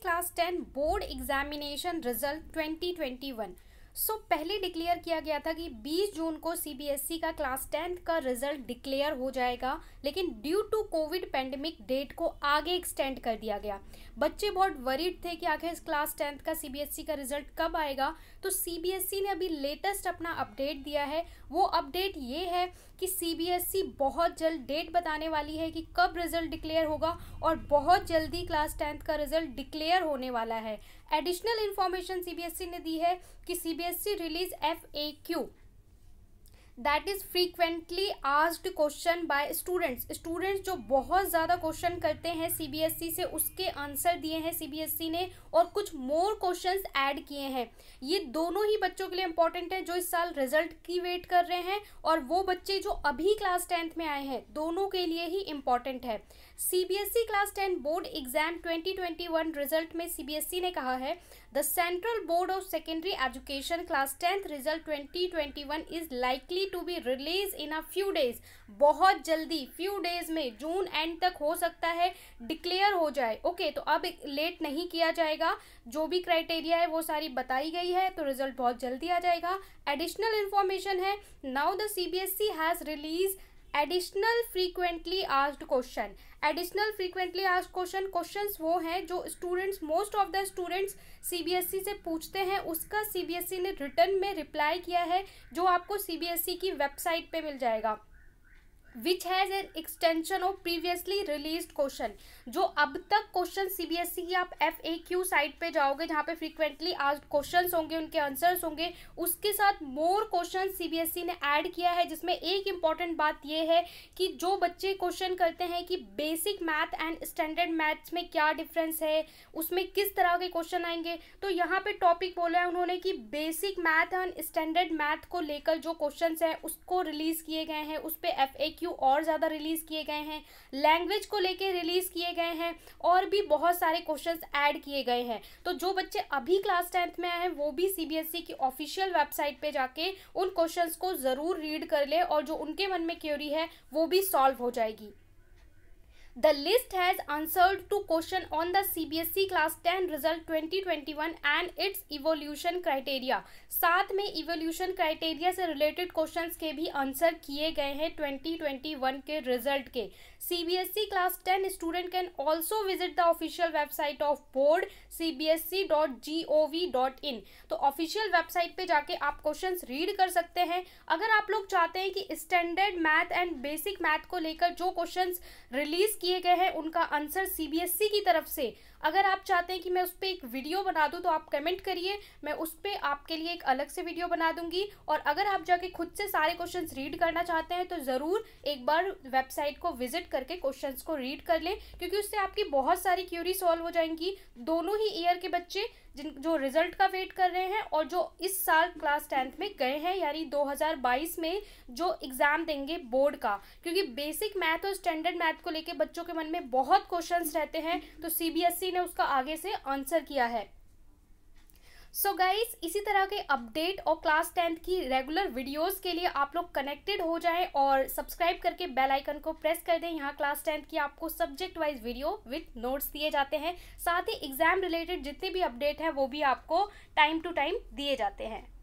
class 10 board examination result 2021 सो so, पहले declare किया गया था कि 20 जून को सीबीएसई e का क्लास टेंथ का रिजल्ट डिक्लेयर हो जाएगा लेकिन due to covid pandemic date को आगे एक्सटेंड कर दिया गया बच्चे बहुत वरीड थे कि आखिर क्लास टेंथ का सीबीएसई e का रिजल्ट कब आएगा तो सीबीएसई e ने अभी लेटेस्ट अपना अपडेट दिया है वो अपडेट ये है कि सी बहुत जल्द डेट बताने वाली है कि कब रिजल्ट डिक्लेयर होगा और बहुत जल्दी क्लास टेंथ का रिजल्ट डिक्लेयर होने वाला है एडिशनल इन्फॉर्मेशन सी ने दी है कि C CBSE release FAQ that is frequently asked question by students students जो बहुत ज़्यादा क्वेश्चन करते हैं सीबीएसई e से उसके आंसर दिए हैं सीबीएसई e ने और कुछ मोर क्वेश्चंस ऐड किए हैं ये दोनों ही बच्चों के लिए इंपॉर्टेंट है जो इस साल रिजल्ट की वेट कर रहे हैं और वो बच्चे जो अभी क्लास टेंथ में आए हैं दोनों के लिए ही इम्पॉर्टेंट है CBSE class ten board exam 2021 result में सीबीएसई e ने कहा है the central board of secondary education class tenth result 2021 is likely to be release in a few days बहुत जल्दी फ्यू डेज में जून एंड तक हो सकता है डिक्लेयर हो जाए ओके okay, तो अब लेट नहीं किया जाएगा जो भी क्राइटेरिया है वो सारी बताई गई है तो रिजल्ट बहुत जल्दी आ जाएगा एडिशनल इन्फॉर्मेशन है now the C B S C has release additional frequently asked question additional frequently asked question questions वो हैं जो students most of the students CBSE से पूछते हैं उसका सीबीएसई e ने रिटर्न में रिप्लाई किया है जो आपको सीबीएसई e की वेबसाइट पे मिल जाएगा which has an extension of previously release question जो अब तक question C B S E आप एफ ए क्यू साइट पर जाओगे जहाँ पे फ्रीक्वेंटली आज क्वेश्चन होंगे उनके आंसर्स होंगे उसके साथ मोर क्वेश्चन सीबीएसई ने एड किया है जिसमें एक इम्पॉर्टेंट बात यह है कि जो बच्चे क्वेश्चन करते हैं कि basic math and standard maths में क्या डिफरेंस है उसमें किस तरह के क्वेश्चन आएंगे तो यहाँ पे टॉपिक बोला है उन्होंने कि basic math and standard math को लेकर जो क्वेश्चन हैं उसको रिलीज किए गए हैं उस पर एफ ए क्यू क्यू और ज़्यादा रिलीज़ किए गए हैं लैंग्वेज को लेके रिलीज़ किए गए हैं और भी बहुत सारे क्वेश्चन ऐड किए गए हैं तो जो बच्चे अभी क्लास टेंथ में आए हैं वो भी सी e की ऑफिशियल वेबसाइट पर जाके उन क्वेश्चन को ज़रूर रीड कर ले और जो उनके मन में क्योरी है वो भी सॉल्व हो जाएगी the the list has answered two question on the cbsc class 10 result 2021 and its evolution criteria साथ में इवोल्यूशन क्राइटेरिया से रिलेटेड क्वेश्चन के भी आंसर किए गए हैं ट्वेंटी ट्वेंटी वन के रिजल्ट के C B S CBSE class ten student can also visit the official website of board C B S dot dot G O V in तो official website पर जाके आप question read कर सकते हैं अगर आप लोग चाहते हैं कि standard math and basic math को लेकर जो क्वेश्चन रिलीज किए किए गए हैं उनका आंसर सीबीएसई e की तरफ से अगर आप चाहते हैं कि मैं उस पर एक वीडियो बना दूँ तो आप कमेंट करिए मैं उस पर आपके लिए एक अलग से वीडियो बना दूंगी और अगर आप जाके खुद से सारे क्वेश्चन रीड करना चाहते हैं तो ज़रूर एक बार वेबसाइट को विजिट करके क्वेश्चन को रीड कर लें क्योंकि उससे आपकी बहुत सारी क्यूरी सॉल्व हो जाएंगी दोनों ही ईयर के बच्चे जिन जो रिजल्ट का वेट कर रहे हैं और जो इस साल क्लास टेंथ में गए हैं यानी 2022 में जो एग्ज़ाम देंगे बोर्ड का क्योंकि बेसिक मैथ और स्टैंडर्ड मैथ को लेके बच्चों के मन में बहुत क्वेश्चंस रहते हैं तो सी किसी ने उसका आगे से आंसर किया है सो so गाइज इसी तरह के अपडेट और क्लास टेंथ की रेगुलर वीडियोस के लिए आप लोग कनेक्टेड हो जाएं और सब्सक्राइब करके बेल आइकन को प्रेस कर दें यहाँ क्लास टेंथ की आपको subject wise video with notes दिए जाते हैं साथ ही एग्जाम रिलेटेड जितने भी अपडेट हैं वो भी आपको टाइम टू टाइम दिए जाते हैं